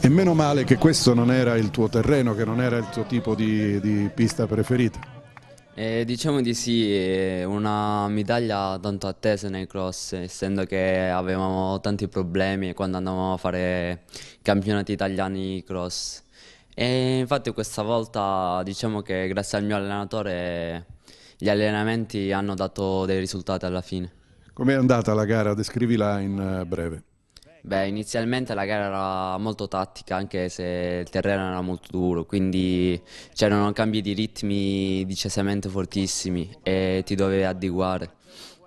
E meno male che questo non era il tuo terreno, che non era il tuo tipo di, di pista preferita. Eh, diciamo di sì, eh, una medaglia tanto attesa nei cross, essendo che avevamo tanti problemi quando andavamo a fare campionati italiani cross. E infatti questa volta diciamo che grazie al mio allenatore gli allenamenti hanno dato dei risultati alla fine. Com'è andata la gara? Descrivila in eh, breve. Beh, inizialmente la gara era molto tattica, anche se il terreno era molto duro, quindi c'erano cambi di ritmi decisamente fortissimi e ti dovevi adeguare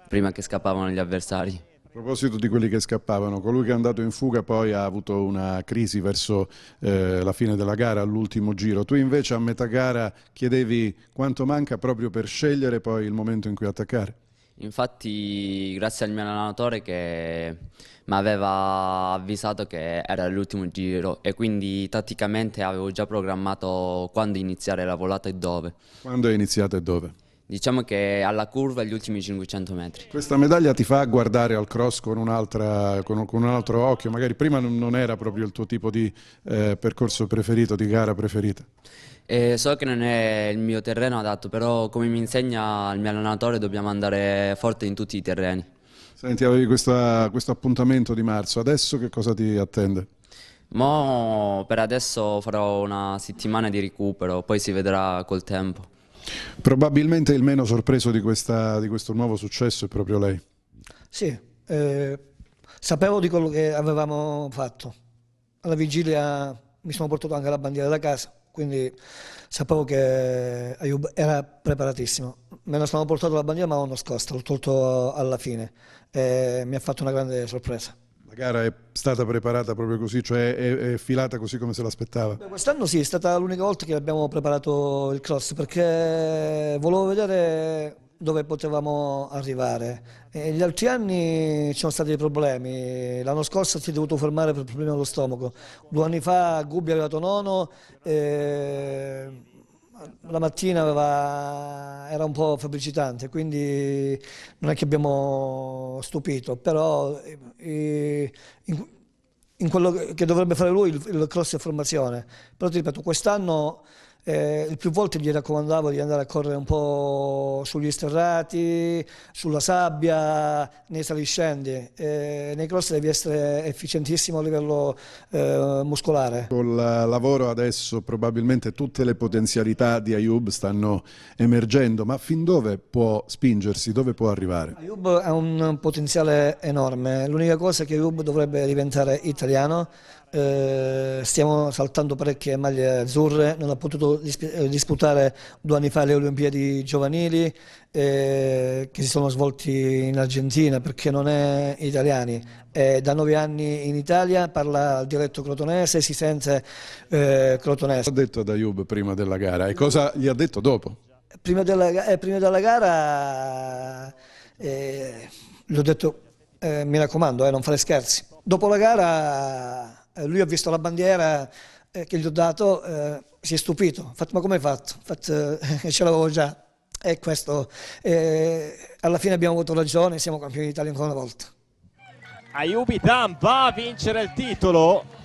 prima che scappavano gli avversari. A proposito di quelli che scappavano, colui che è andato in fuga poi ha avuto una crisi verso eh, la fine della gara, all'ultimo giro. Tu invece a metà gara chiedevi quanto manca proprio per scegliere poi il momento in cui attaccare. Infatti grazie al mio allenatore che mi aveva avvisato che era l'ultimo giro e quindi tatticamente avevo già programmato quando iniziare la volata e dove. Quando è iniziato e dove? diciamo che alla curva gli ultimi 500 metri. Questa medaglia ti fa guardare al cross con, con, con un altro occhio, magari prima non era proprio il tuo tipo di eh, percorso preferito, di gara preferita. Eh, so che non è il mio terreno adatto, però come mi insegna il mio allenatore dobbiamo andare forte in tutti i terreni. Senti, avevi questa, questo appuntamento di marzo, adesso che cosa ti attende? Mo per adesso farò una settimana di recupero, poi si vedrà col tempo. Probabilmente il meno sorpreso di, questa, di questo nuovo successo è proprio lei. Sì, eh, sapevo di quello che avevamo fatto. Alla vigilia mi sono portato anche la bandiera da casa, quindi sapevo che Ayub era preparatissimo. Me la sono portata la bandiera ma l'ho nascosta, l'ho tolto alla fine. Eh, mi ha fatto una grande sorpresa. La gara è stata preparata proprio così, cioè è, è filata così come se l'aspettava? Quest'anno sì, è stata l'unica volta che abbiamo preparato il cross perché volevo vedere dove potevamo arrivare. E gli altri anni ci sono stati dei problemi, l'anno scorso si è dovuto fermare per problemi allo stomaco, due anni fa Gubbio è arrivato nono, eh, la mattina aveva, era un po' febbricitante, quindi non è che abbiamo stupito, però eh, in, in, quello che dovrebbe fare lui il, il cross è formazione. Però ti ripeto, quest'anno eh, più volte gli raccomandavo di andare a correre un po' sugli sterrati, sulla sabbia, nei saliscendi. Eh, nei cross devi essere efficientissimo a livello eh, muscolare. Col lavoro adesso probabilmente tutte le potenzialità di Ayub stanno emergendo, ma fin dove può spingersi, dove può arrivare? Ayub ha un potenziale enorme, l'unica cosa è che Ayub dovrebbe diventare italiano, eh, stiamo saltando parecchie maglie azzurre, non ha potuto eh, disputare due anni fa le Olimpiadi giovanili eh, che si sono svolti in Argentina perché non è italiani. È da nove anni in Italia, parla il dialetto crotonese, si sente eh, crotonese. Cosa ha detto ad Ayub prima della gara e cosa gli ha detto dopo? Prima della, eh, prima della gara eh, gli ho detto eh, mi raccomando non fare scherzi. Dopo la gara lui ha visto la bandiera che gli ho dato si è stupito, fatto ma come hai fatto? fatto eh, ce l'avevo già. E questo, eh, alla fine abbiamo avuto ragione, siamo campioni d'Italia ancora una volta. Ayubi Tam va a vincere il titolo